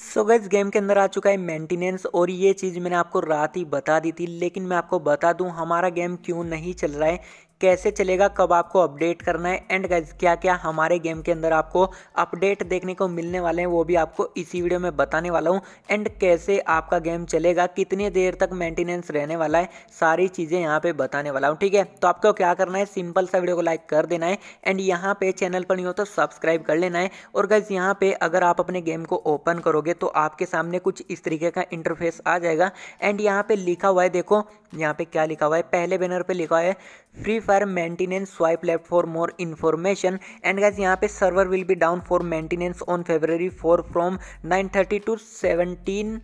सो so gas game के अंदर आ चुका है मेंटेनेंस और ये चीज़ मैंने आपको रात ही बता दी थी लेकिन मैं आपको बता दूं हमारा गेम क्यों नहीं चल रहा है कैसे चलेगा कब आपको अपडेट करना है एंड गाइज क्या क्या हमारे गेम के अंदर आपको अपडेट देखने को मिलने वाले हैं वो भी आपको इसी वीडियो में बताने वाला हूँ एंड कैसे आपका गेम चलेगा कितनी देर तक मेंटेनेंस रहने वाला है सारी चीज़ें यहाँ पे बताने वाला हूँ ठीक है तो आपको क्या करना है सिंपल सा वीडियो को लाइक कर देना है एंड यहाँ पे चैनल पर नहीं हो तो सब्सक्राइब कर लेना है और गाइज यहाँ पे अगर आप अपने गेम को ओपन करोगे तो आपके सामने कुछ इस तरीके का इंटरफेस आ जाएगा एंड यहाँ पे लिखा हुआ है देखो यहाँ पे क्या लिखा हुआ है पहले बैनर पे लिखा हुआ है फ्री फायर पर maintenance swipe left for more information and guys यहाँ पे server will be down for maintenance on February four from nine thirty to seventeen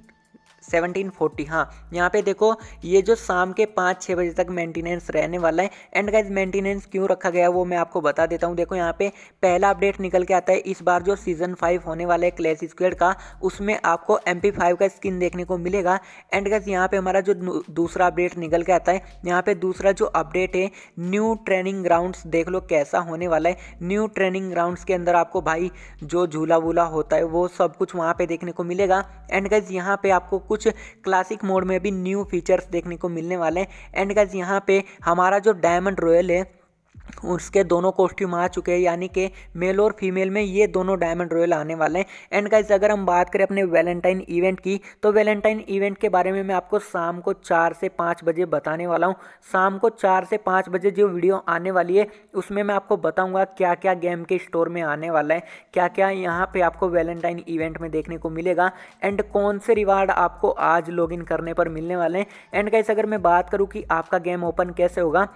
seventeen forty हाँ यहाँ पे देखो ये जो शाम के पाँच छः बजे तक मेंटेनेंस रहने वाला है एंड गाइज मेंटेनेंस क्यों रखा गया वो मैं आपको बता देता हूँ देखो यहाँ पे पहला अपडेट निकल के आता है इस बार जो सीजन फाइव होने वाला है क्लैश स्क्वेड का उसमें आपको एम फाइव का स्किन देखने को मिलेगा एंड गाइज यहाँ पे हमारा जो दूसरा अपडेट निकल के आता है यहाँ पे दूसरा जो अपडेट है न्यू ट्रेनिंग ग्राउंड्स देख लो कैसा होने वाला है न्यू ट्रेनिंग ग्राउंड्स के अंदर आपको भाई जो झूला वूला होता है वो सब कुछ वहाँ पे देखने को मिलेगा एंड गाइज यहाँ पे आपको कुछ कुछ क्लासिक मोड में भी न्यू फीचर्स देखने को मिलने वाले हैं एंड गाइज यहाँ पे हमारा जो डायमंड रॉयल है उसके दोनों कॉस्ट्यूम आ चुके हैं यानी कि मेल और फीमेल में ये दोनों डायमंड रॉयल आने वाले हैं एंड गाइज अगर हम बात करें अपने वैलेंटाइन इवेंट की तो वैलेंटाइन इवेंट के बारे में मैं आपको शाम को चार से पाँच बजे बताने वाला हूँ शाम को चार से पाँच बजे जो वीडियो आने वाली है उसमें मैं आपको बताऊँगा क्या क्या गेम के स्टोर में आने वाला है क्या क्या यहाँ पर आपको वैलेंटाइन इवेंट में देखने को मिलेगा एंड कौन से रिवार्ड आपको आज लॉग करने पर मिलने वाले हैं एंड गाइज अगर मैं बात करूँ कि आपका गेम ओपन कैसे होगा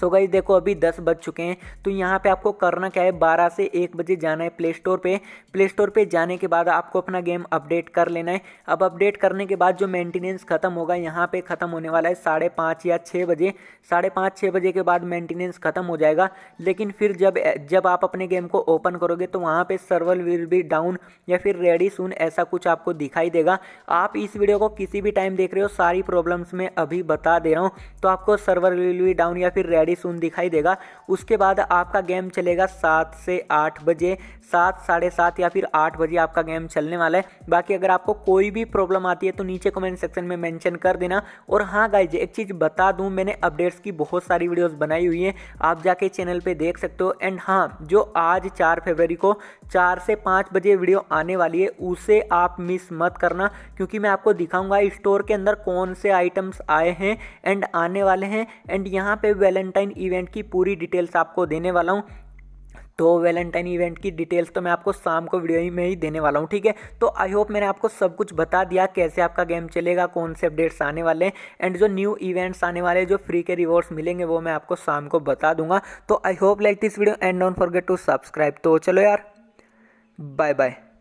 सो गई देखो अभी दस बज चुके हैं तो यहाँ पे आपको करना क्या है बारह से एक बजे जाना है प्ले स्टोर पे प्ले स्टोर पे जाने के बाद आपको अपना गेम अपडेट कर लेना है अब अपडेट करने के बाद जो मेंटेनेंस खत्म होगा यहाँ पे ख़त्म होने वाला है साढ़े पाँच या छः बजे साढ़े पाँच छः बजे के बाद मेंटेनेंस ख़त्म हो जाएगा लेकिन फिर जब जब आप अपने गेम को ओपन करोगे तो वहाँ पर सर्वर विल बी डाउन या फिर रेडी सुन ऐसा कुछ आपको दिखाई देगा आप इस वीडियो को किसी भी टाइम देख रहे हो सारी प्रॉब्लम्स में अभी बता दे रहा हूँ तो आपको सर्वर विल बी डाउन या फिर फिर रेडी सून दिखाई देगा उसके बाद आपका गेम चलेगा सात से आठ बजे सात साढ़े सात या फिर आठ बजे आपका गेम चलने वाला है बाकी अगर आपको कोई भी प्रॉब्लम आती है तो नीचे कमेंट सेक्शन में मेंशन कर देना और हाँ गाइज एक चीज़ बता दूँ मैंने अपडेट्स की बहुत सारी वीडियोज़ बनाई हुई हैं आप जाके चैनल पर देख सकते हो एंड हाँ जो आज चार फेबरी को चार से पाँच बजे वीडियो आने वाली है उसे आप मिस मत करना क्योंकि मैं आपको दिखाऊँगा स्टोर के अंदर कौन से आइटम्स आए हैं एंड आने वाले हैं एंड यहाँ पे वैलेंटाइन इवेंट की पूरी डिटेल्स आपको देने वाला हूँ तो वैलेंटाइन इवेंट की डिटेल्स तो मैं आपको शाम को वीडियो में ही देने वाला हूँ ठीक है तो आई होप मैंने आपको सब कुछ बता दिया कैसे आपका गेम चलेगा कौन से अपडेट्स आने वाले हैं एंड जो न्यू इवेंट्स आने वाले हैं जो फ्री के रिवॉर्ड्स मिलेंगे वो मैं आपको शाम को बता दूंगा तो I hope like this video and don't forget to subscribe तो चलो यार बाय बाय